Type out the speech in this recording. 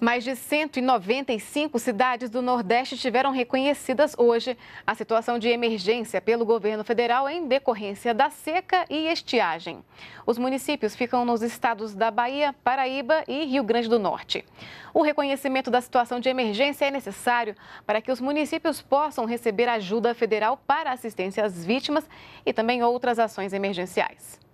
Mais de 195 cidades do Nordeste tiveram reconhecidas hoje a situação de emergência pelo governo federal é em decorrência da seca e estiagem. Os municípios ficam nos estados da Bahia, Paraíba e Rio Grande do Norte. O reconhecimento da situação de emergência é necessário para que os municípios possam receber ajuda federal para assistência às vítimas e também outras ações emergenciais.